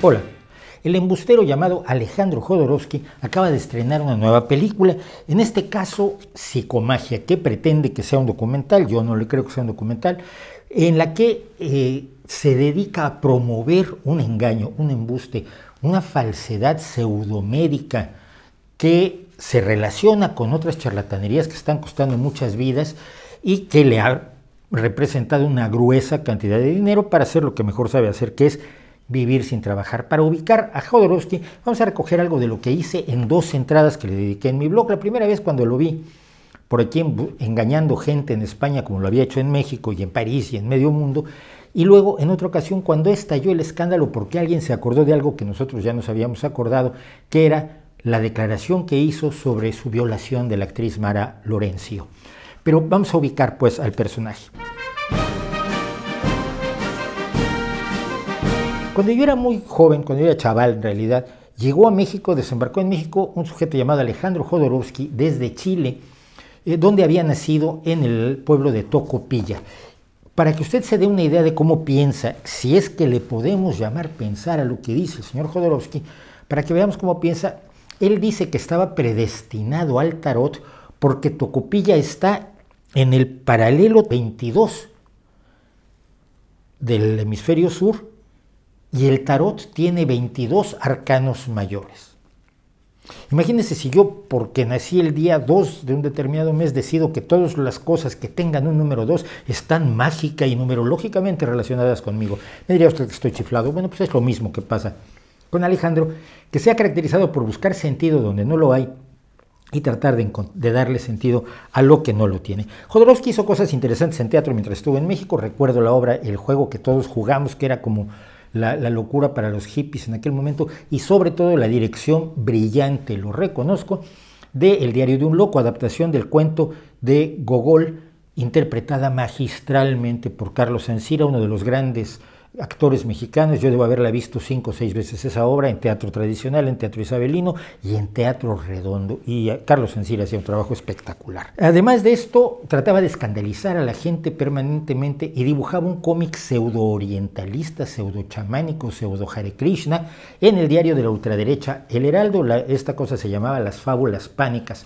Hola. El embustero llamado Alejandro Jodorowsky acaba de estrenar una nueva película, en este caso Psicomagia, que pretende que sea un documental, yo no le creo que sea un documental, en la que eh, se dedica a promover un engaño, un embuste, una falsedad pseudomédica que se relaciona con otras charlatanerías que están costando muchas vidas y que le ha representado una gruesa cantidad de dinero para hacer lo que mejor sabe hacer, que es Vivir sin trabajar. Para ubicar a Jodorowsky, vamos a recoger algo de lo que hice en dos entradas que le dediqué en mi blog. La primera vez cuando lo vi por aquí engañando gente en España, como lo había hecho en México y en París y en medio mundo, y luego, en otra ocasión, cuando estalló el escándalo porque alguien se acordó de algo que nosotros ya nos habíamos acordado, que era la declaración que hizo sobre su violación de la actriz Mara Lorencio. Pero vamos a ubicar pues al personaje. Cuando yo era muy joven, cuando yo era chaval en realidad, llegó a México, desembarcó en México un sujeto llamado Alejandro Jodorowsky desde Chile, eh, donde había nacido en el pueblo de Tocopilla. Para que usted se dé una idea de cómo piensa, si es que le podemos llamar pensar a lo que dice el señor Jodorowsky, para que veamos cómo piensa, él dice que estaba predestinado al tarot porque Tocopilla está en el paralelo 22 del hemisferio sur y el tarot tiene 22 arcanos mayores. Imagínense si yo, porque nací el día 2 de un determinado mes, decido que todas las cosas que tengan un número 2 están mágica y numerológicamente relacionadas conmigo. Me diría usted que estoy chiflado. Bueno, pues es lo mismo que pasa con Alejandro, que se ha caracterizado por buscar sentido donde no lo hay y tratar de, darle sentido a lo que no lo tiene. Jodorowsky hizo cosas interesantes en teatro mientras estuvo en México. Recuerdo la obra El juego que todos jugamos, que era como la, locura para los hippies en aquel momento y sobre todo la dirección brillante, lo reconozco, de El diario de un loco, adaptación del cuento de Gogol, interpretada magistralmente por Carlos Ancira, uno de los grandes actores mexicanos. Yo debo haberla visto cinco o seis veces esa obra en teatro tradicional, en teatro isabelino y en teatro redondo. Y eh, Carlos Encira hacía un trabajo espectacular. Además de esto, trataba de escandalizar a la gente permanentemente y dibujaba un cómic pseudo-orientalista, pseudo-chamánico, pseudo-Hare Krishna en el diario de la ultraderecha El Heraldo. esta cosa se llamaba Las Fábulas Pánicas.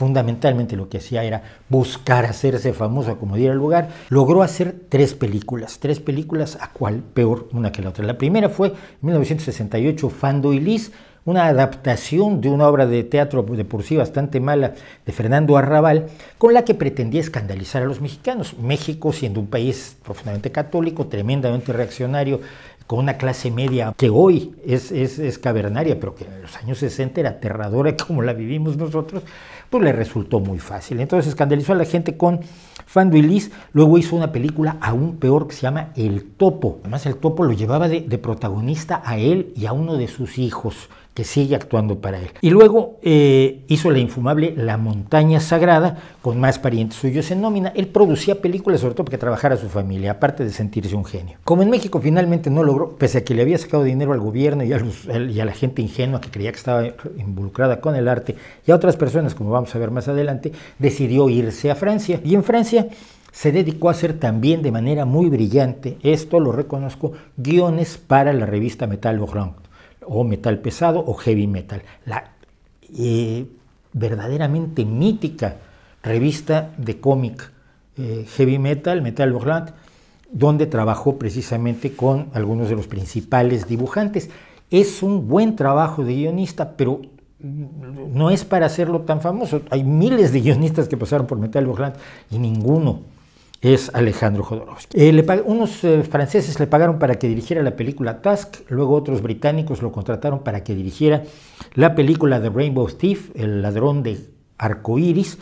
Fundamentalmente lo que hacía era buscar hacerse famoso, como diera el lugar. Logró hacer tres películas, tres películas a cual peor una que la otra. La primera fue en 1968, Fando y Liz, una adaptación de una obra de teatro de por sí bastante mala de Fernando Arrabal, con la que pretendía escandalizar a los mexicanos. México, siendo un país profundamente católico, tremendamente reaccionario, con una clase media que hoy es, es, es cavernaria, pero que en los años 60 era aterradora como la vivimos nosotros, pues le resultó muy fácil. Entonces escandalizó a la gente con Fanduilis, luego hizo una película aún peor que se llama El Topo. Además el Topo lo llevaba de protagonista a él y a uno de sus hijos sigue actuando para él. Y luego eh, hizo la infumable La Montaña Sagrada, con más parientes suyos en nómina. Él producía películas sobre todo porque trabajara su familia, aparte de sentirse un genio. Como en México finalmente no logró, pese a que le había sacado dinero al gobierno y a, la gente ingenua que creía que estaba involucrada con el arte, y a otras personas, como vamos a ver más adelante, decidió irse a Francia. Y en Francia se dedicó a hacer también de manera muy brillante, esto lo reconozco, guiones para la revista Metal o metal pesado o heavy metal. La eh, verdaderamente mítica revista de cómic eh, heavy metal, Metal Burland, donde trabajó precisamente con algunos de los principales dibujantes. Es un buen trabajo de guionista, pero no es para hacerlo tan famoso. Hay miles de guionistas que pasaron por Metal Burland y ninguno es Alejandro Jodorowsky. Eh, unos eh, franceses le pagaron para que dirigiera la película Task, luego otros británicos lo contrataron para que dirigiera la película The Rainbow Thief, el ladrón de iris,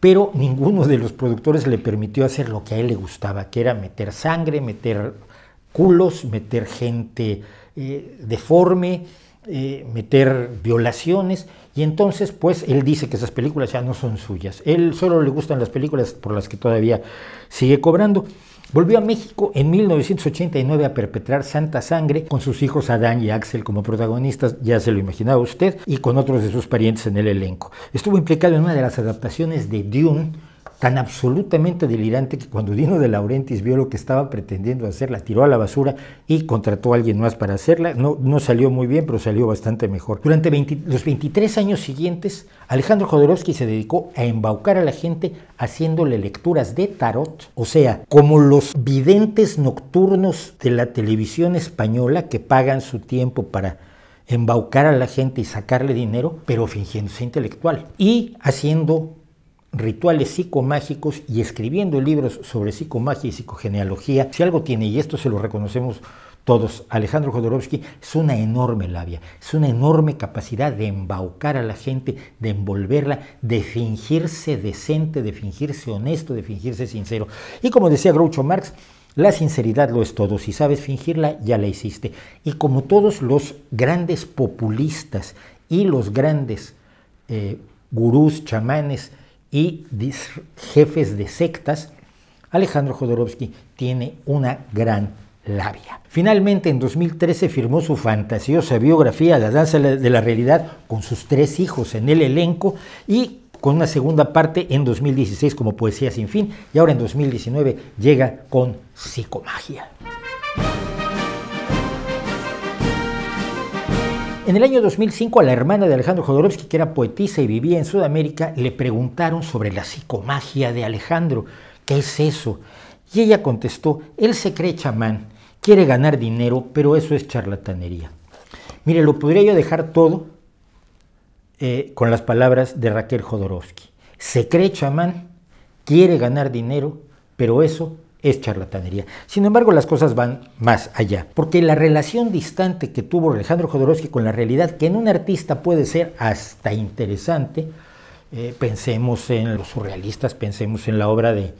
pero ninguno de los productores le permitió hacer lo que a él le gustaba, que era meter sangre, meter culos, meter gente eh, deforme, eh, meter violaciones. Y entonces, pues, él dice que esas películas ya no son suyas. Él solo le gustan las películas por las que todavía sigue cobrando. Volvió a México en 1989 a perpetrar Santa Sangre con sus hijos Adán y Axel como protagonistas, ya se lo imaginaba usted, y con otros de sus parientes en el elenco. Estuvo implicado en una de las adaptaciones de Dune tan absolutamente delirante que cuando Dino de Laurentiis vio lo que estaba pretendiendo hacer, la tiró a la basura y contrató a alguien más para hacerla. No, no salió muy bien, pero salió bastante mejor. Durante los 23 años siguientes, Alejandro Jodorowsky se dedicó a embaucar a la gente haciéndole lecturas de tarot, o sea, como los videntes nocturnos de la televisión española que pagan su tiempo para embaucar a la gente y sacarle dinero, pero fingiéndose intelectual y haciendo rituales psicomágicos y escribiendo libros sobre psicomagia y psicogenealogía. Si algo tiene, y esto se lo reconocemos todos, Alejandro Jodorowsky es una enorme labia, es una enorme capacidad de embaucar a la gente, de envolverla, de fingirse decente, de fingirse honesto, de fingirse sincero. Y como decía Groucho Marx, la sinceridad lo es todo, si sabes fingirla ya la hiciste. Y como todos los grandes populistas y los grandes eh, gurús, chamanes, y jefes de sectas, Alejandro Jodorowsky tiene una gran labia. Finalmente, en 2013 firmó su fantasiosa biografía La danza de la realidad con sus tres hijos en el elenco y con una segunda parte en 2016 como Poesía sin fin y ahora en 2019 llega con Psicomagia. En el año 2005 a la hermana de Alejandro Jodorowsky, que era poetisa y vivía en Sudamérica, le preguntaron sobre la psicomagia de Alejandro, ¿qué es eso? Y ella contestó, él se cree chamán, quiere ganar dinero, pero eso es charlatanería. Mire, lo podría yo dejar todo eh, con las palabras de Raquel Jodorowsky. Se cree chamán, quiere ganar dinero, pero eso es charlatanería. Sin embargo, las cosas van más allá, porque la relación distante que tuvo Alejandro Jodorowsky con la realidad, que en un artista puede ser hasta interesante, eh, pensemos en los surrealistas, pensemos en la obra de,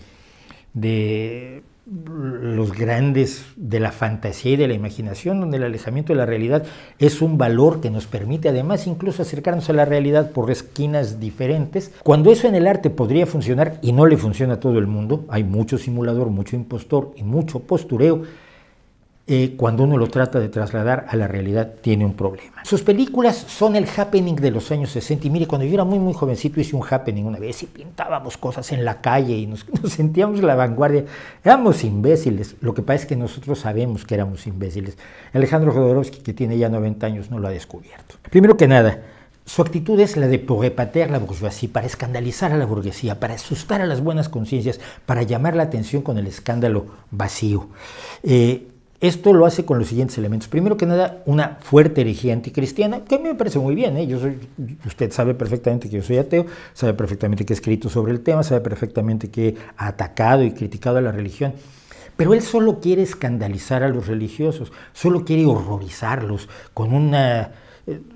de los grandes de la fantasía y de la imaginación, donde el alejamiento de la realidad es un valor que nos permite además incluso acercarnos a la realidad por esquinas diferentes. Cuando eso en el arte podría funcionar y no le funciona a todo el mundo, hay mucho simulador, mucho impostor y mucho postureo, eh, cuando uno lo trata de trasladar a la realidad, tiene un problema. Sus películas son el happening de los años 60. Y mire, cuando yo era muy, muy jovencito hice un happening una vez y pintábamos cosas en la calle y nos, sentíamos la vanguardia. Éramos imbéciles. Lo que pasa es que nosotros sabemos que éramos imbéciles. Alejandro Jodorowsky, que tiene ya 90 años, no lo ha descubierto. Primero que nada, su actitud es la de porrepatear la burguesía, para escandalizar a la burguesía, para asustar a las buenas conciencias, para llamar la atención con el escándalo vacío. Eh, esto lo hace con los siguientes elementos. Primero que nada, una fuerte herejía anticristiana, que a mí me parece muy bien. ¿eh? usted sabe perfectamente que yo soy ateo, sabe perfectamente que he escrito sobre el tema, sabe perfectamente que he atacado y criticado a la religión. Pero él solo quiere escandalizar a los religiosos, solo quiere horrorizarlos con un eh,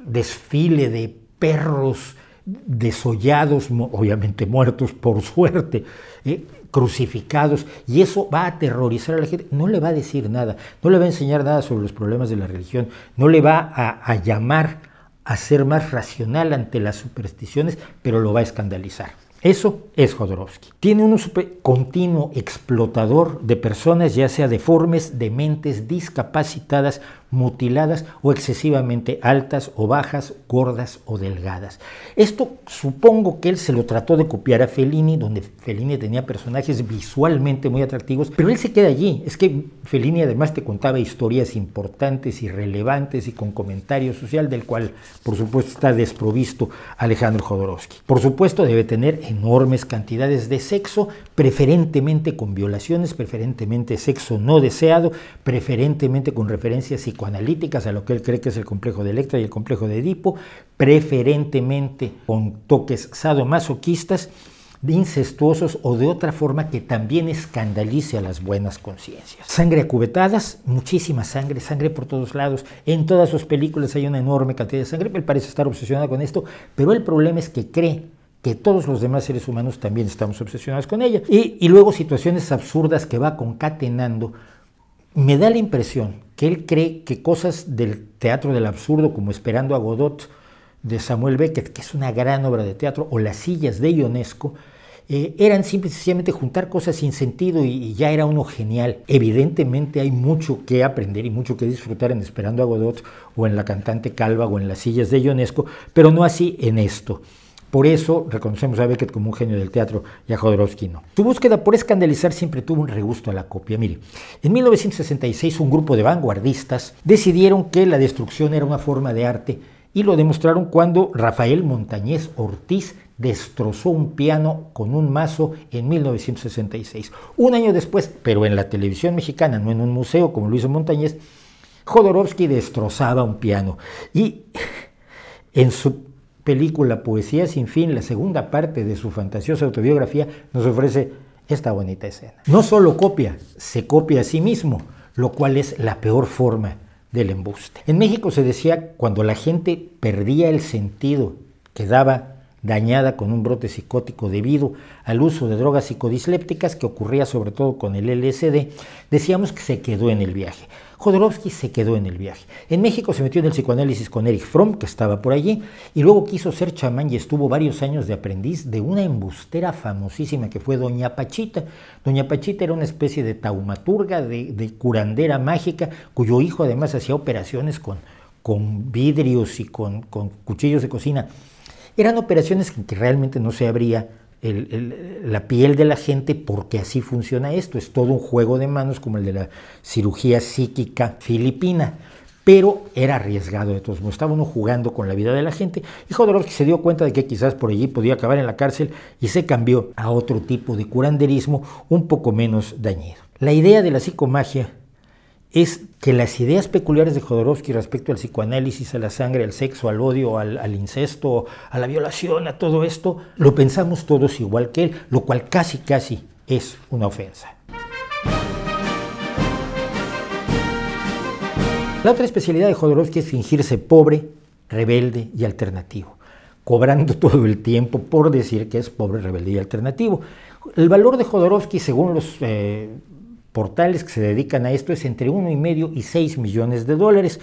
desfile de perros desollados, obviamente muertos por suerte, ¿eh? crucificados, y eso va a aterrorizar a la gente. No le va a decir nada, no le va a enseñar nada sobre los problemas de la religión, no le va a, llamar a ser más racional ante las supersticiones, pero lo va a escandalizar. Eso es Jodorowsky. Tiene un continuo explotador de personas, ya sea deformes, dementes, discapacitadas, mutiladas o excesivamente altas o bajas, gordas o delgadas. Esto supongo que él se lo trató de copiar a Fellini, donde Fellini tenía personajes visualmente muy atractivos, pero él se queda allí. Es que Fellini además te contaba historias importantes y relevantes y con comentario social del cual por supuesto está desprovisto Alejandro Jodorowsky. Por supuesto debe tener enormes cantidades de sexo, preferentemente con violaciones, preferentemente sexo no deseado, preferentemente con referencias y a lo que él cree que es el complejo de Electra y el complejo de Edipo, preferentemente con toques sadomasoquistas, incestuosos o de otra forma que también escandalice a las buenas conciencias. Sangre a cubetadas, muchísima sangre, sangre por todos lados. En todas sus películas hay una enorme cantidad de sangre. Él parece estar obsesionado con esto, pero el problema es que cree que todos los demás seres humanos también estamos obsesionados con ella. y luego situaciones absurdas que va concatenando me da la impresión que él cree que cosas del teatro del absurdo, como Esperando a Godot de Samuel Beckett, que es una gran obra de teatro, o Las sillas de Ionesco, eh, eran simplemente juntar cosas sin sentido y, ya era uno genial. Evidentemente hay mucho que aprender y mucho que disfrutar en Esperando a Godot o en La cantante calva o en Las sillas de Ionesco, pero no así en esto. Por eso reconocemos a Beckett como un genio del teatro y a Jodorowsky no. Su búsqueda por escandalizar siempre tuvo un regusto a la copia. Mire, en 1966 un grupo de vanguardistas decidieron que la destrucción era una forma de arte y lo demostraron cuando Rafael Montañez Ortiz destrozó un piano con un mazo en 1966. Un año después, pero en la televisión mexicana, no en un museo como lo hizo Montañez, Jodorowsky destrozaba un piano. Y en su película Poesía sin fin, la segunda parte de su fantasiosa autobiografía, nos ofrece esta bonita escena. No solo copia, se copia a sí mismo, lo cual es la peor forma del embuste. En México se decía cuando la gente perdía el sentido, quedaba dañada con un brote psicótico debido al uso de drogas psicodislépticas que ocurría sobre todo con el LSD, decíamos que se quedó en el viaje. Jodorowsky se quedó en el viaje. En México se metió en el psicoanálisis con Eric Fromm, que estaba por allí, y luego quiso ser chamán y estuvo varios años de aprendiz de una embustera famosísima que fue Doña Pachita. Doña Pachita era una especie de taumaturga, de, curandera mágica, cuyo hijo además hacía operaciones con, con vidrios y con, con cuchillos de cocina. Eran operaciones que realmente no se abría la piel de la gente porque así funciona esto. Es todo un juego de manos como el de la cirugía psíquica filipina. Pero era arriesgado de todos modos. Estaba uno jugando con la vida de la gente. Y que se dio cuenta de que quizás por allí podía acabar en la cárcel y se cambió a otro tipo de curanderismo un poco menos dañino. La idea de la psicomagia es que las ideas peculiares de Jodorowsky respecto al psicoanálisis, a la sangre, al sexo, al odio, al, incesto, a la violación, a todo esto, lo pensamos todos igual que él, lo cual casi, casi es una ofensa. La otra especialidad de Jodorowsky es fingirse pobre, rebelde y alternativo, cobrando todo el tiempo por decir que es pobre, rebelde y alternativo. El valor de Jodorowsky, según los... Eh, portales que se dedican a esto es entre uno y 6 millones de dólares.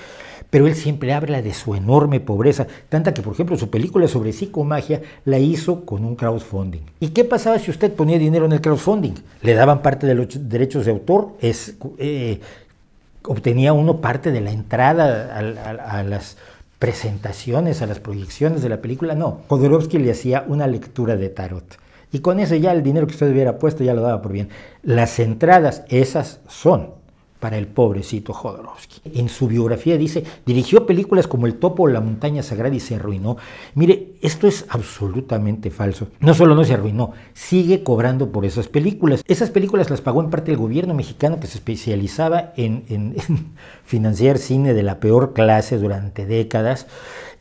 Pero él siempre habla de su enorme pobreza, tanta que, por ejemplo, su película sobre psicomagia la hizo con un crowdfunding. ¿Y qué pasaba si usted ponía dinero en el crowdfunding? Le daban parte de los derechos de autor, es, eh, obtenía uno parte de la entrada a, las presentaciones, a las proyecciones de la película. No, Jodorowsky le hacía una lectura de tarot. Y con ese ya el dinero que usted hubiera puesto ya lo daba por bien. Las entradas, esas son para el pobrecito Jodorowsky. En su biografía dice, dirigió películas como El topo o La montaña sagrada y se arruinó. Mire, esto es absolutamente falso. No solo no se arruinó, sigue cobrando por esas películas. Esas películas las pagó en parte el gobierno mexicano que se especializaba en, financiar cine de la peor clase durante décadas.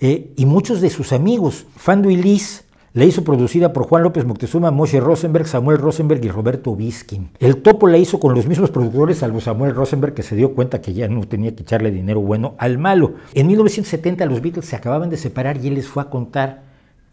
Eh, y muchos de sus amigos, y Liz, la hizo producida por Juan López Moctezuma, Moshe Rosenberg, Samuel Rosenberg y Roberto Biskin. El topo la hizo con los mismos productores, salvo Samuel Rosenberg, que se dio cuenta que ya no tenía que echarle dinero bueno al malo. En 1970 los Beatles se acababan de separar y él les fue a contar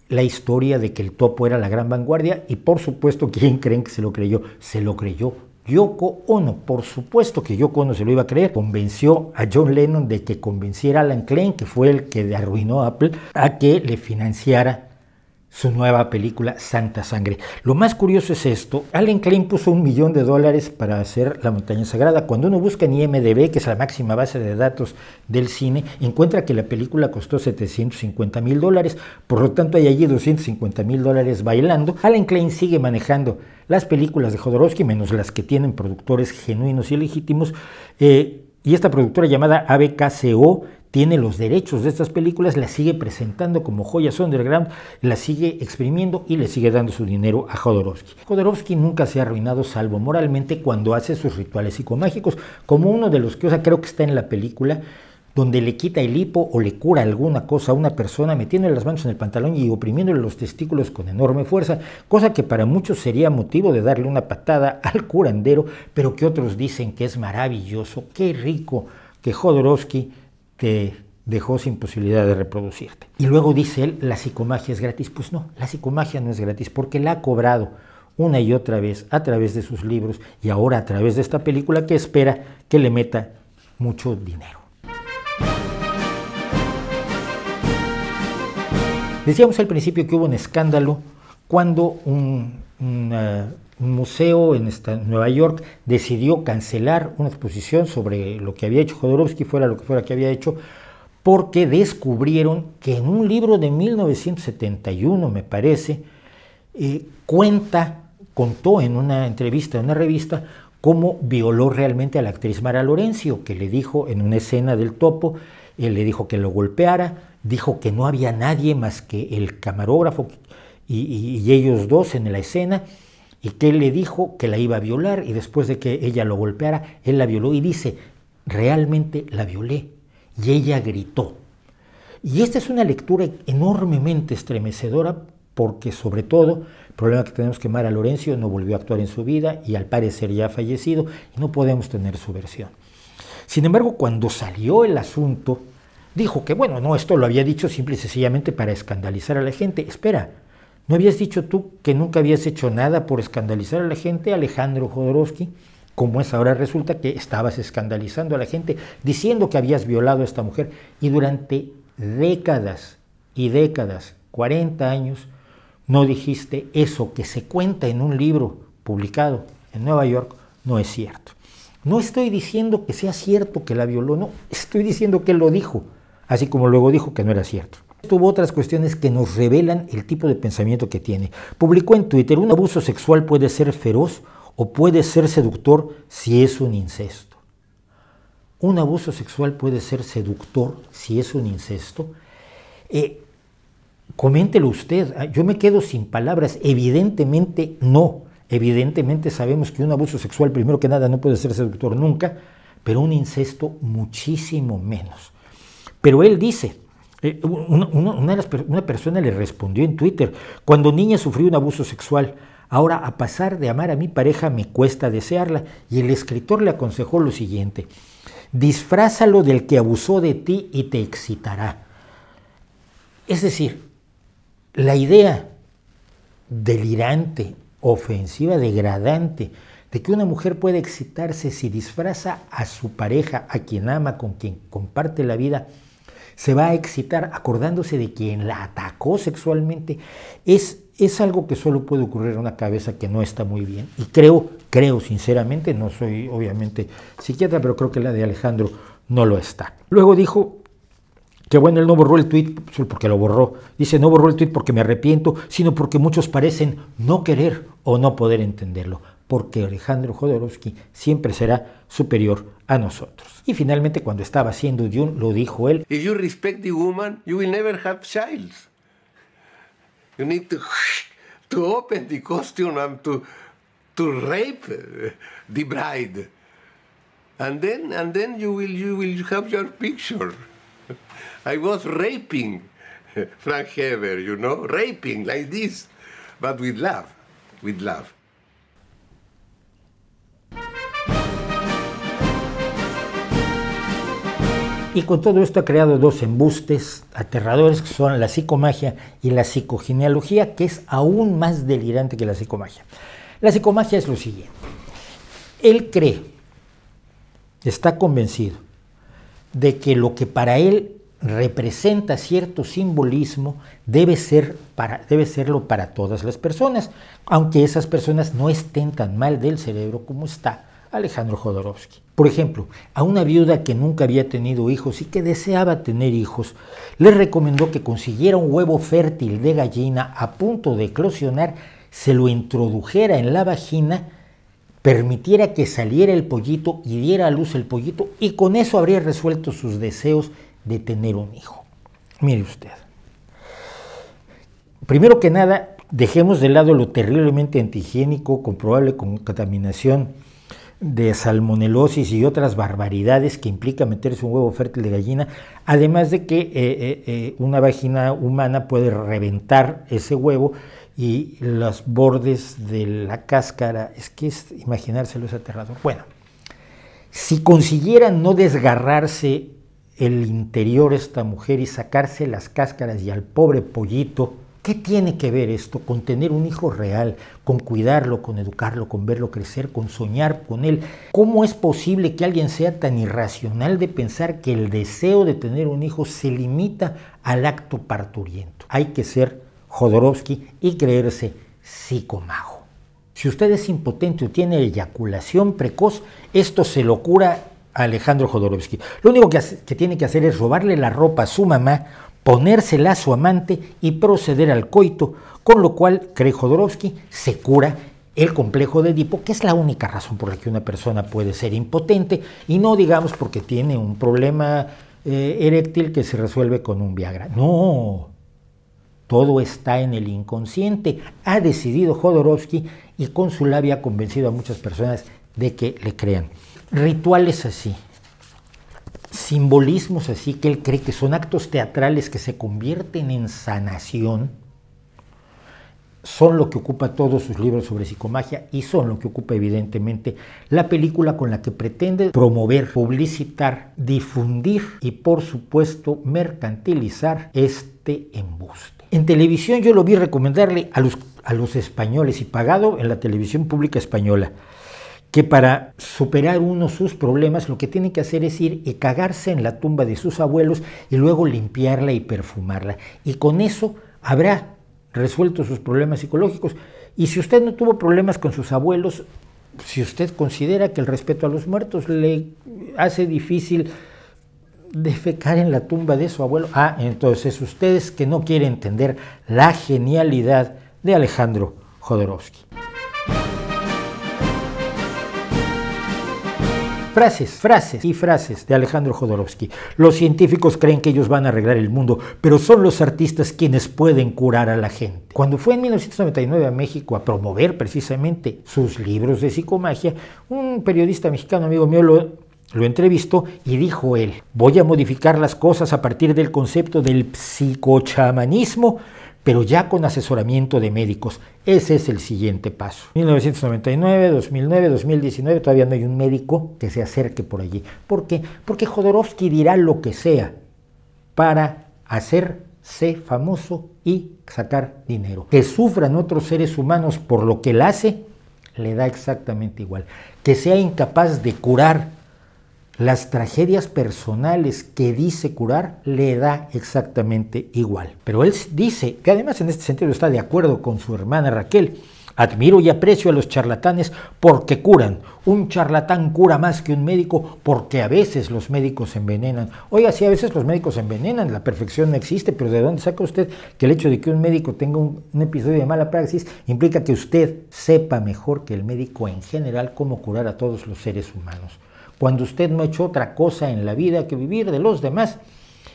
la historia de que el topo era la gran vanguardia y por supuesto, ¿quién creen que se lo creyó? Se lo creyó Yoko Ono, por supuesto que Yoko Ono se lo iba a creer, convenció a John Lennon de que convenciera a Alan Klein, que fue el que arruinó Apple, a que le financiara su nueva película Santa Sangre. Lo más curioso es esto, Allen Klein puso un millón de dólares para hacer La Montaña Sagrada. Cuando uno busca en IMDB, que es la máxima base de datos del cine, encuentra que la película costó 750 mil dólares, por lo tanto hay allí 250 mil dólares bailando. Allen Klein sigue manejando las películas de Jodorowsky, menos las que tienen productores genuinos y legítimos, eh, y esta productora llamada ABKCO tiene los derechos de estas películas, las sigue presentando como joyas underground, las sigue exprimiendo y le sigue dando su dinero a Jodorowsky. Jodorowsky nunca se ha arruinado, salvo moralmente, cuando hace sus rituales psicomágicos, como uno de los que, o sea, creo que está en la película, donde le quita el hipo o le cura alguna cosa a una persona metiéndole las manos en el pantalón y oprimiéndole los testículos con enorme fuerza, cosa que para muchos sería motivo de darle una patada al curandero, pero que otros dicen que es maravilloso, qué rico que Jodorowsky te dejó sin posibilidad de reproducirte. Y luego dice él, la psicomagia es gratis. Pues no, la psicomagia no es gratis porque la ha cobrado una y otra vez a través de sus libros y ahora a través de esta película que espera que le meta mucho dinero. Decíamos al principio que hubo un escándalo cuando un, eh, museo en Nueva York decidió cancelar una exposición sobre lo que había hecho Jodorowsky, fuera lo que fuera que había hecho, porque descubrieron que en un libro de 1971, me parece, eh, cuenta, contó en una entrevista, en una revista, cómo violó realmente a la actriz Mara Lorenzo, que le dijo en una escena del topo, él le dijo que lo golpeara, dijo que no había nadie más que el camarógrafo y, ellos dos en la escena y que él le dijo que la iba a violar y después de que ella lo golpeara, él la violó y dice, realmente la violé y ella gritó. Y esta es una lectura enormemente estremecedora porque sobre todo el problema que tenemos que Mara Lorenzo, no volvió a actuar en su vida y al parecer ya ha fallecido y no podemos tener su versión. Sin embargo, cuando salió el asunto dijo que, bueno, no, esto lo había dicho simple y sencillamente para escandalizar a la gente. Espera, ¿no habías dicho tú que nunca habías hecho nada por escandalizar a la gente, Alejandro Jodorowsky? Como es ahora, resulta que estabas escandalizando a la gente, diciendo que habías violado a esta mujer. Y durante décadas y décadas, 40 años, no dijiste eso que se cuenta en un libro publicado en Nueva York, no es cierto. No estoy diciendo que sea cierto que la violó, no, estoy diciendo que lo dijo así como luego dijo que no era cierto. Tuvo otras cuestiones que nos revelan el tipo de pensamiento que tiene. Publicó en Twitter, un abuso sexual puede ser feroz o puede ser seductor si es un incesto. Un abuso sexual puede ser seductor si es un incesto. Eh, coméntelo usted, ah, yo me quedo sin palabras, evidentemente no. Evidentemente sabemos que un abuso sexual, primero que nada, no puede ser seductor nunca, pero un incesto muchísimo menos. Pero él dice, eh, una, persona le respondió en Twitter, cuando niña sufrió un abuso sexual, ahora a pasar de amar a mi pareja me cuesta desearla. Y el escritor le aconsejó lo siguiente, disfrázalo del que abusó de ti y te excitará. Es decir, la idea delirante, ofensiva, degradante, de que una mujer puede excitarse si disfraza a su pareja, a quien ama, con quien comparte la vida, se va a excitar acordándose de quien la atacó sexualmente. Es, es algo que solo puede ocurrir en una cabeza que no está muy bien. Y creo, creo sinceramente, no soy obviamente psiquiatra, pero creo que la de Alejandro no lo está. Luego dijo que bueno, él no borró el tweet porque lo borró. Dice, no borró el tweet porque me arrepiento, sino porque muchos parecen no querer o no poder entenderlo. Porque Alejandro Jodorowsky siempre será superior a nosotros. Y finalmente, cuando estaba haciendo Dune, lo dijo él. If you respect the woman, you will never have child. You need to, to open the costume and to, to rape the bride. And then, and then you, will, you will have your picture. I was raping Frank Heber, you know, raping like this, but with love, with love. Y con todo esto ha creado dos embustes aterradores que son la psicomagia y la psicogenealogía, que es aún más delirante que la psicomagia. La psicomagia es lo siguiente. Él cree, está convencido de que lo que para él representa cierto simbolismo debe, debe serlo para todas las personas, aunque esas personas no estén tan mal del cerebro como está Alejandro Jodorowsky. Por ejemplo, a una viuda que nunca había tenido hijos y que deseaba tener hijos, le recomendó que consiguiera un huevo fértil de gallina a punto de eclosionar, se lo introdujera en la vagina, permitiera que saliera el pollito y diera a luz el pollito y con eso habría resuelto sus deseos de tener un hijo. Mire usted. Primero que nada, dejemos de lado lo terriblemente antihigiénico con contaminación de salmonelosis y otras barbaridades que implica meterse un huevo fértil de gallina, además de que eh, eh, eh, una vagina humana puede reventar ese huevo y los bordes de la cáscara, es que es, imaginárselo es aterrador. Bueno, si consiguiera no desgarrarse el interior esta mujer y sacarse las cáscaras y al pobre pollito, ¿Qué tiene que ver esto con tener un hijo real, con cuidarlo, con educarlo, con verlo crecer, con soñar con él? ¿Cómo es posible que alguien sea tan irracional de pensar que el deseo de tener un hijo se limita al acto parturiento? Hay que ser Jodorowsky y creerse psicomago. Si usted es impotente o tiene eyaculación precoz, esto se lo cura Alejandro Jodorowsky. Lo único que tiene que hacer es robarle la ropa a su mamá ponérsela a su amante y proceder al coito, con lo cual Jodorowsky, se cura el complejo de Edipo, que es la única razón por la que una persona puede ser impotente y no digamos porque tiene un problema eh, eréctil que se resuelve con un Viagra. No, todo está en el inconsciente. Ha decidido Jodorowsky y con su labia ha convencido a muchas personas de que le crean. Rituales así, simbolismos así que él cree que son actos teatrales que se convierten en sanación, son lo que ocupa todos sus libros sobre psicomagia y son lo que ocupa evidentemente la película con la que pretende promover, publicitar, difundir y por supuesto mercantilizar este embuste. En televisión yo lo vi recomendarle a los, a los españoles y pagado en la televisión pública española que para superar uno sus problemas lo que tiene que hacer es ir y cagarse en la tumba de sus abuelos y luego limpiarla y perfumarla. Y con eso habrá resuelto sus problemas psicológicos. Y si usted no tuvo problemas con sus abuelos, si usted considera que el respeto a los muertos le hace difícil defecar en la tumba de su abuelo, ah, entonces ustedes que no quieren entender la genialidad de Alejandro Jodorowsky. Frases, frases y frases de Alejandro Jodorowsky. Los científicos creen que ellos van a arreglar el mundo, pero son los artistas quienes pueden curar a la gente. Cuando fue en 1999 a México a promover precisamente sus libros de psicomagia, un periodista mexicano amigo mío lo lo entrevistó y dijo él, voy a modificar las cosas a partir del concepto del psicochamanismo pero ya con asesoramiento de médicos. Ese es el siguiente paso. 1999, 2009, 2019, todavía no hay un médico que se acerque por allí. ¿Por qué? Porque Jodorowsky dirá lo que sea para hacerse famoso y sacar dinero. Que sufran otros seres humanos por lo que él hace, le da exactamente igual. Que sea incapaz de curar las tragedias personales que dice curar le da exactamente igual. Pero él dice, que además en este sentido está de acuerdo con su hermana Raquel, Admiro y aprecio a los charlatanes porque curan. Un charlatán cura más que un médico porque a veces los médicos envenenan. Oiga, sí, a veces los médicos envenenan, la perfección no existe, pero ¿de dónde saca usted que el hecho de que un médico tenga un, un episodio de mala praxis implica que usted sepa mejor que el médico en general cómo curar a todos los seres humanos? cuando usted no ha hecho otra cosa en la vida que vivir de los demás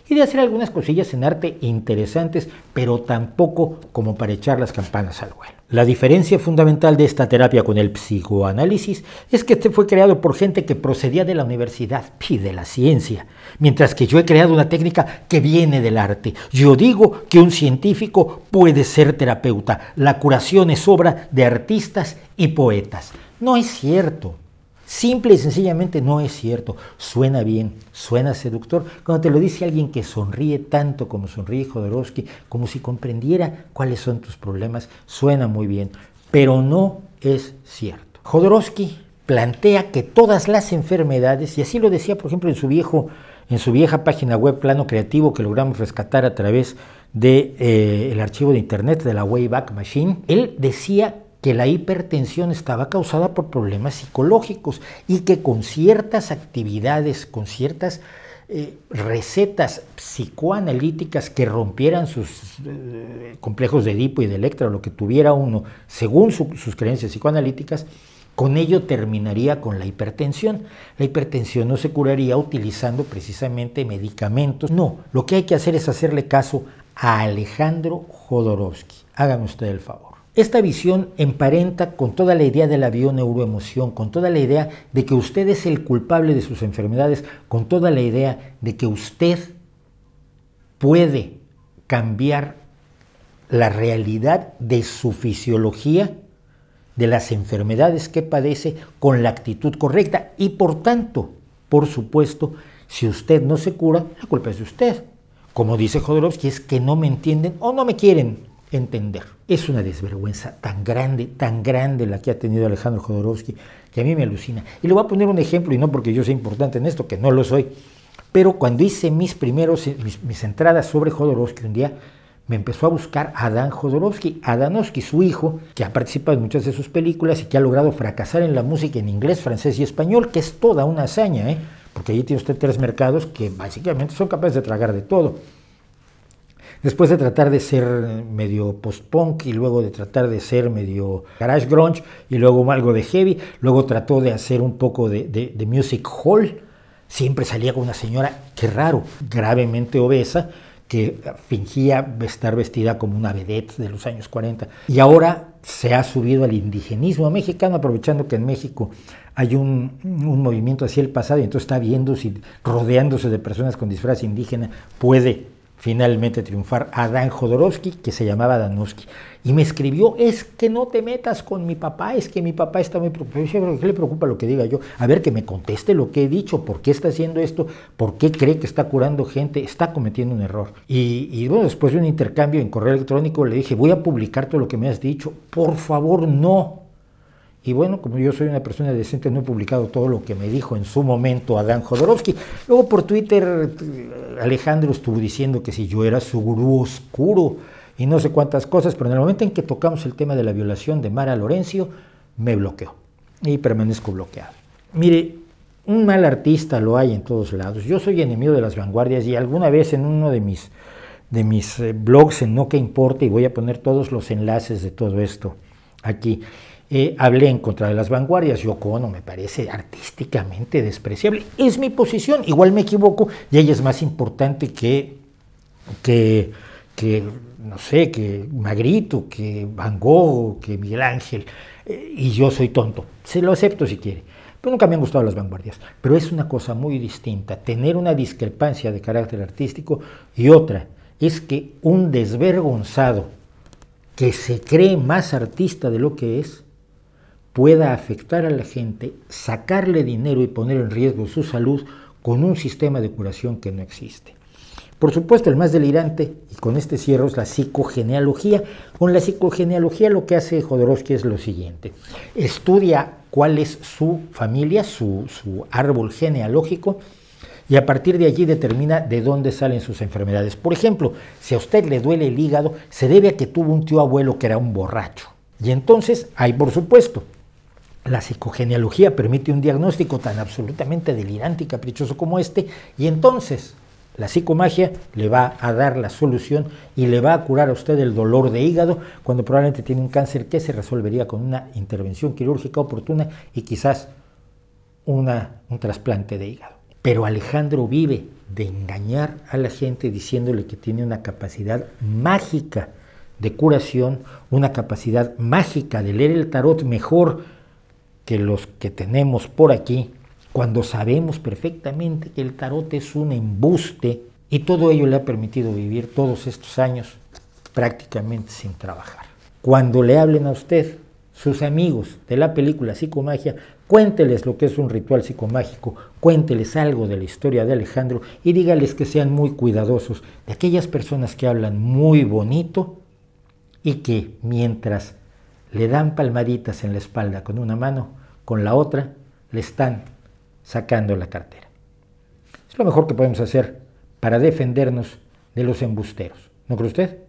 y de hacer algunas cosillas en arte interesantes, pero tampoco como para echar las campanas al vuelo. La diferencia fundamental de esta terapia con el psicoanálisis es que este fue creado por gente que procedía de la universidad y de la ciencia, mientras que yo he creado una técnica que viene del arte. Yo digo que un científico puede ser terapeuta. La curación es obra de artistas y poetas. No es cierto. Simple y sencillamente no es cierto. Suena bien, suena seductor. Cuando te lo dice alguien que sonríe tanto como sonríe Jodorowsky, como si comprendiera cuáles son tus problemas, suena muy bien, pero no es cierto. Jodorowsky plantea que todas las enfermedades, y así lo decía por ejemplo en su, viejo, en su vieja página web Plano Creativo que logramos rescatar a través del de, eh, el archivo de internet de la Wayback Machine, él decía que la hipertensión estaba causada por problemas psicológicos y que con ciertas actividades, con ciertas eh, recetas psicoanalíticas que rompieran sus eh, complejos de Edipo y de Electra, lo que tuviera uno, según sus creencias psicoanalíticas, con ello terminaría con la hipertensión. La hipertensión no se curaría utilizando precisamente medicamentos. No, lo que hay que hacer es hacerle caso a Alejandro Jodorowsky. Hágame usted el favor. Esta visión emparenta con toda la idea de la neuroemoción, con toda la idea de que usted es el culpable de sus enfermedades, con toda la idea de que usted puede cambiar la realidad de su fisiología, de las enfermedades que padece, con la actitud correcta. Y por tanto, por supuesto, si usted no se cura, la culpa es de usted. Como dice Jodorowsky, es que no me entienden o no me quieren entender. Es una desvergüenza tan grande, tan grande la que ha tenido Alejandro Jodorowsky, que a mí me alucina. Y le voy a poner un ejemplo, y no porque yo sea importante en esto, que no lo soy, pero cuando hice mis primeros, mis, entradas sobre Jodorowsky un día, me empezó a buscar a Adán Jodorowsky, Osky, su hijo, que ha participado en muchas de sus películas y que ha logrado fracasar en la música en inglés, francés y español, que es toda una hazaña, ¿eh? porque allí tiene usted tres mercados que básicamente son capaces de tragar de todo. Después de tratar de ser eh, medio post-punk y luego de tratar de ser medio garage grunge y luego algo de heavy, luego trató de hacer un poco de, music hall. Siempre salía con una señora, qué raro, gravemente obesa, que fingía estar vestida como una vedette de los años 40. Y ahora se ha subido al indigenismo mexicano, aprovechando que en México hay un, un, movimiento hacia el pasado, y entonces está viendo si rodeándose de personas con disfraz indígena puede finalmente triunfar Dan Jodorowsky, que se llamaba Danowski. Y me escribió, es que no te metas con mi papá, es que mi papá está muy preocupado. ¿Qué le preocupa lo que diga yo? A ver, que me conteste lo que he dicho, por qué está haciendo esto, por qué cree que está curando gente, está cometiendo un error. Y, y después de un intercambio en correo electrónico le dije, voy a publicar todo lo que me has dicho, por favor no, y bueno, como yo soy una persona decente, no he publicado todo lo que me dijo en su momento Adán Jodorowsky. Luego por Twitter eh, Alejandro estuvo diciendo que si yo era su gurú oscuro y no sé cuántas cosas, pero en el momento en que tocamos el tema de la violación de Mara Lorencio, me bloqueó y permanezco bloqueado. Mire, un mal artista lo hay en todos lados. Yo soy enemigo de las vanguardias y alguna vez en uno de mis, de mis eh, blogs en No Que Importa, y voy a poner todos los enlaces de todo esto aquí eh, hablé en contra de las vanguardias. Yo, no me parece artísticamente despreciable. Es mi posición, igual me equivoco, y ella es más importante que, que, que no sé, que Magritte, que Van Gogh, que Miguel Ángel, eh, y yo soy tonto. Se lo acepto si quiere. Pero nunca me han gustado las vanguardias. Pero es una cosa muy distinta, tener una discrepancia de carácter artístico y otra es que un desvergonzado que se cree más artista de lo que es, pueda afectar a la gente, sacarle dinero y poner en riesgo su salud con un sistema de curación que no existe. Por supuesto, el más delirante, y con este cierro, es la psicogenealogía. Con la psicogenealogía lo que hace Jodorowsky es lo siguiente. Estudia cuál es su familia, su, su árbol genealógico, y a partir de allí determina de dónde salen sus enfermedades. Por ejemplo, si a usted le duele el hígado, se debe a que tuvo un tío abuelo que era un borracho. Y entonces hay, por supuesto, la psicogenealogía permite un diagnóstico tan absolutamente delirante y caprichoso como este, y entonces la psicomagia le va a dar la solución y le va a curar a usted el dolor de hígado cuando probablemente tiene un cáncer que se resolvería con una intervención quirúrgica oportuna y quizás una, un trasplante de hígado. Pero Alejandro vive de engañar a la gente diciéndole que tiene una capacidad mágica de curación, una capacidad mágica de leer el tarot mejor que los que tenemos por aquí, cuando sabemos perfectamente que el tarot es un embuste y todo ello le ha permitido vivir todos estos años prácticamente sin trabajar. Cuando le hablen a usted, sus amigos de la película Psicomagia, cuénteles lo que es un ritual psicomágico, cuénteles algo de la historia de Alejandro y dígales que sean muy cuidadosos de aquellas personas que hablan muy bonito y que mientras le dan palmaditas en la espalda con una mano, con la otra le están sacando la cartera. Es lo mejor que podemos hacer para defendernos de los embusteros. ¿No cree usted?